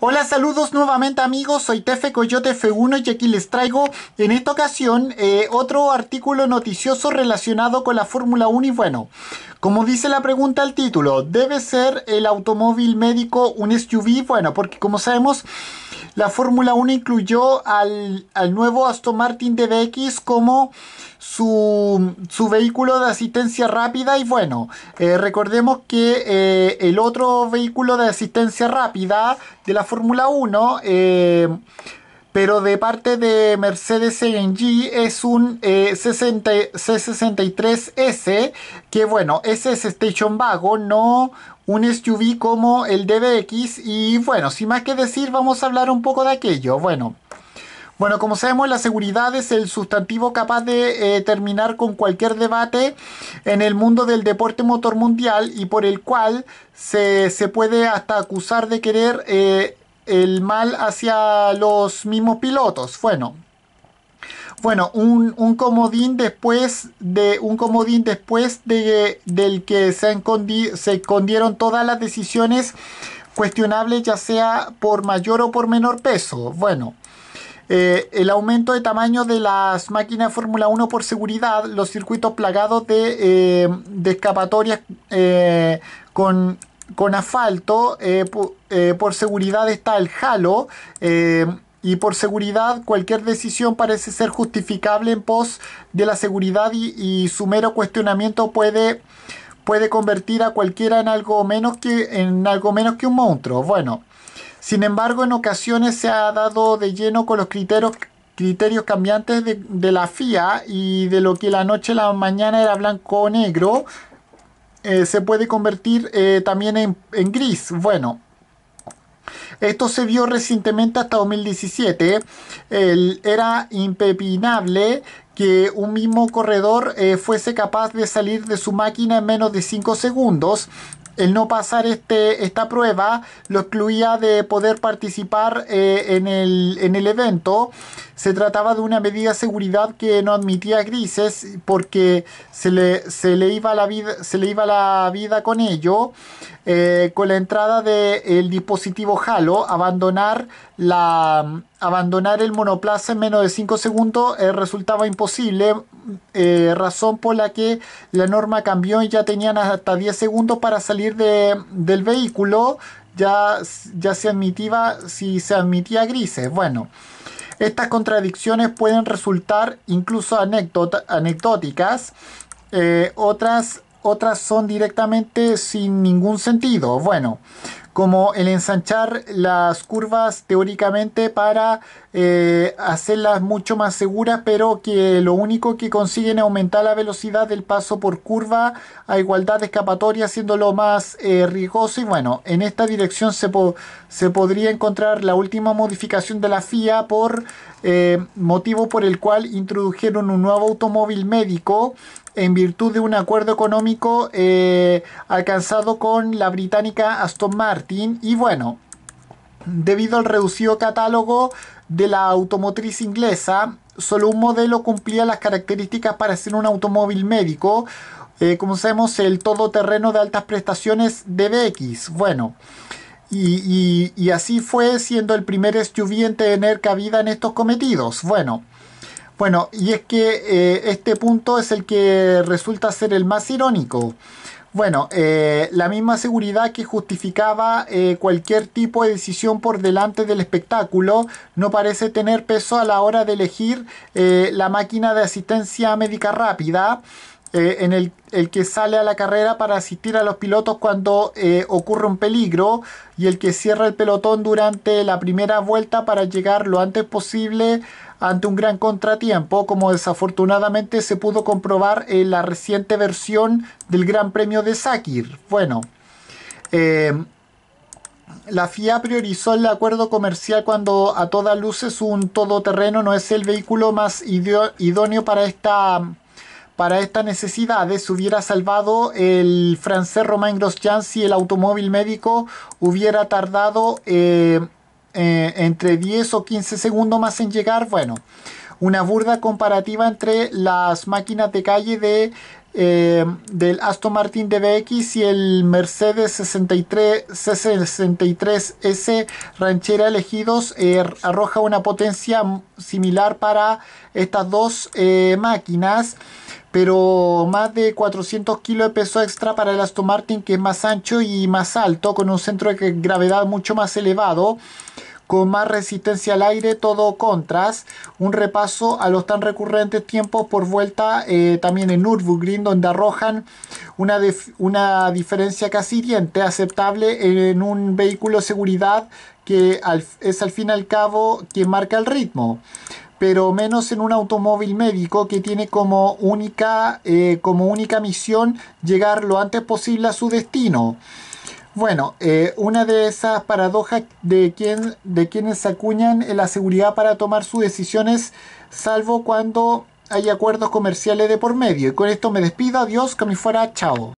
Hola, saludos nuevamente amigos, soy Tefe Coyote F1 y aquí les traigo en esta ocasión eh, otro artículo noticioso relacionado con la Fórmula 1 y bueno, como dice la pregunta al título, ¿debe ser el automóvil médico un SUV? Bueno, porque como sabemos la Fórmula 1 incluyó al, nuevo Aston Martin DBX como su, su vehículo de asistencia rápida y bueno, eh, recordemos que eh, el otro vehículo de asistencia rápida de la Fórmula 1 pero de parte de Mercedes AMG es un eh, C63S, que bueno, ese es Station vago, no un SUV como el DBX, y bueno, sin más que decir, vamos a hablar un poco de aquello, bueno... Bueno, como sabemos, la seguridad es el sustantivo capaz de eh, terminar con cualquier debate en el mundo del deporte motor mundial y por el cual se, puede hasta acusar de querer eh, el mal hacia los mismos pilotos. Bueno, bueno, un, comodín después de un comodín después de, del que se, escondieron todas las decisiones cuestionables, ya sea por mayor o por menor peso. Bueno, eh, el aumento de tamaño de las máquinas de Fórmula 1 por seguridad, los circuitos plagados de, eh, escapatorias eh, con con asfalto. Eh, eh, por, seguridad está el halo. Eh, y por seguridad, cualquier decisión parece ser justificable en pos de la seguridad y, su mero cuestionamiento puede, puede convertir a cualquiera en algo, menos que, en algo menos que un monstruo. Bueno, sin embargo, en ocasiones se ha dado de lleno con los criterios, criterios cambiantes de, la FIA y de lo que la noche la mañana era blanco o negro, eh, se puede convertir eh, también en, gris. Bueno, esto se vio recientemente hasta 2017. era impepinable que un mismo corredor eh, fuese capaz de salir de su máquina en menos de 5 segundos, el no pasar este, esta prueba lo excluía de poder participar eh, en, el, evento. Se trataba de una medida de seguridad que no admitía grises porque se le, se le, iba, la vida, se le iba la vida con ello. Eh, con la entrada del el dispositivo Halo, abandonar la, abandonar el monoplaza en menos de 5 segundos eh, resultaba imposible, eh, razón por la que la norma cambió y ya tenían hasta 10 segundos para salir del vehículo, ya, ya se admitía, si se admitía grises. Bueno, estas contradicciones pueden resultar incluso anecdóticas, eh, otras, otras son directamente sin ningún sentido. Bueno, como el ensanchar las curvas teóricamente para eh, hacerlas mucho más seguras, pero que lo único que consiguen es aumentar la velocidad del paso por curva a igualdad de escapatoria, haciéndolo más eh, riesgoso. Y bueno, en esta dirección se, se podría encontrar la última modificación de la FIA por eh, motivo por el cual introdujeron un nuevo automóvil médico en virtud de un acuerdo económico eh, alcanzado con la británica Aston Martin. Y bueno, debido al reducido catálogo de la automotriz inglesa, solo un modelo cumplía las características para ser un automóvil médico. Eh, como sabemos, el todoterreno de altas prestaciones DBX. Bueno, y, así fue siendo el primer estudiante en tener cabida en estos cometidos. Bueno, bueno, y es que eh, este punto es el que resulta ser el más irónico. Bueno, eh, la misma seguridad que justificaba eh, cualquier tipo de decisión por delante del espectáculo no parece tener peso a la hora de elegir la máquina de asistencia médica rápida eh, en el, que sale a la carrera para asistir a los pilotos cuando eh, ocurre un peligro y el que cierra el pelotón durante la primera vuelta para llegar lo antes posible ante un gran contratiempo, como desafortunadamente se pudo comprobar en la reciente versión del Gran Premio de Sakir. Bueno, eh, la FIA priorizó el acuerdo comercial cuando a todas luces un todoterreno no es el vehículo más idóneo para esta para estas necesidades ¿eh? hubiera salvado el francés Romain Grosjean si el automóvil médico hubiera tardado eh, eh, entre 10 o 15 segundos más en llegar. Bueno, una burda comparativa entre las máquinas de calle de eh, del Aston Martin DBX y el Mercedes 63, C63S Ranchera elegidos eh, arroja una potencia similar para estas dos eh, máquinas pero más de 400 kilos de peso extra para el Aston Martin que es más ancho y más alto con un centro de gravedad mucho más elevado con más resistencia al aire, todo contras. Un repaso a los tan recurrentes tiempos por vuelta eh, también en Nürburgring, donde arrojan una, una diferencia casi diente aceptable en un vehículo de seguridad que es al fin y al cabo quien marca el ritmo pero menos en un automóvil médico que tiene como única, eh, como única misión llegar lo antes posible a su destino. Bueno, eh, una de esas paradojas de, quien, de quienes acuñan la seguridad para tomar sus decisiones, salvo cuando hay acuerdos comerciales de por medio. Y con esto me despido, adiós, que me fuera, chao.